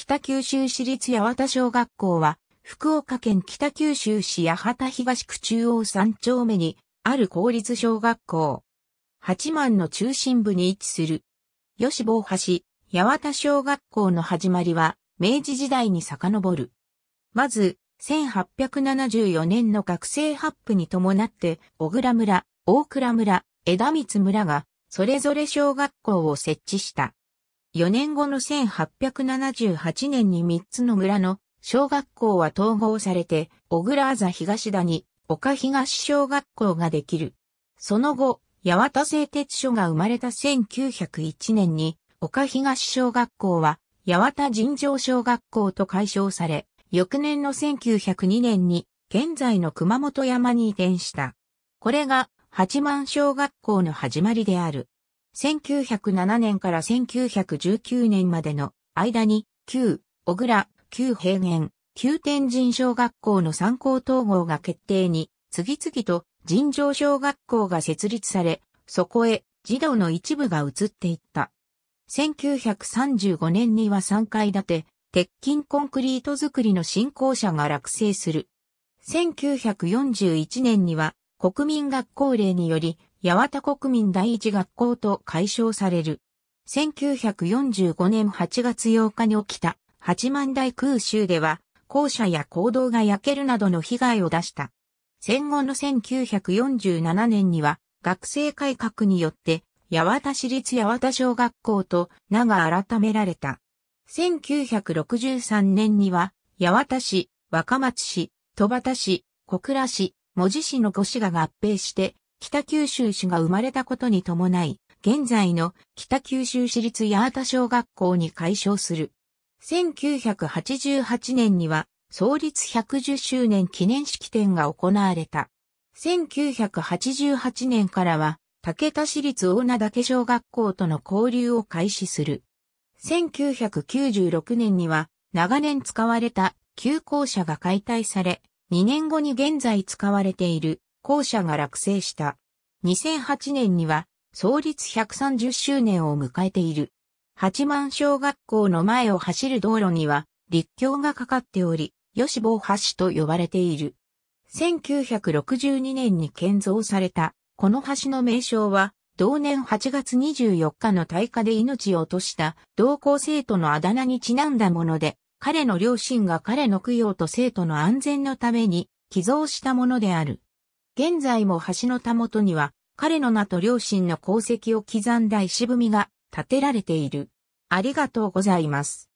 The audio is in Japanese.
北九州市立八幡小学校は、福岡県北九州市八幡東区中央3丁目にある公立小学校。八幡の中心部に位置する。吉坊橋、八幡小学校の始まりは、明治時代に遡る。まず、1874年の学生発布に伴って、小倉村、大倉村、枝光村が、それぞれ小学校を設置した。4年後の1878年に3つの村の小学校は統合されて、小倉座東田に岡東小学校ができる。その後、八幡製鉄所が生まれた1901年に、岡東小学校は八幡尋常小学校と解消され、翌年の1902年に現在の熊本山に移転した。これが八幡小学校の始まりである。1907年から1919年までの間に、旧小倉、旧平原、旧天神小学校の参考統合が決定に、次々と尋常小学校が設立され、そこへ児童の一部が移っていった。1935年には3階建て、鉄筋コンクリート造りの新校舎が落成する。1941年には国民学校令により八幡国民第一学校と解消される。1945年8月8日に起きた八幡大空襲では、校舎や行動が焼けるなどの被害を出した。戦後の1947年には、学生改革によって、八幡市立八幡小学校と名が改められた。1963年には、八幡市、若松市、戸端市、小倉市、文字市の5市が合併して、北九州市が生まれたことに伴い、現在の北九州市立八幡小学校に改称する。1988年には創立110周年記念式典が行われた。1988年からは竹田市立大名岳小学校との交流を開始する。1996年には長年使われた旧校舎が解体され、2年後に現在使われている校舎が落成した。2008年には創立130周年を迎えている。八幡小学校の前を走る道路には立教がかかっており、吉坊橋と呼ばれている。1962年に建造された、この橋の名称は、同年8月24日の大火で命を落とした同校生徒のあだ名にちなんだもので、彼の両親が彼の供養と生徒の安全のために寄贈したものである。現在も橋のたもとには、彼の名と両親の功績を刻んだ石踏みが建てられている。ありがとうございます。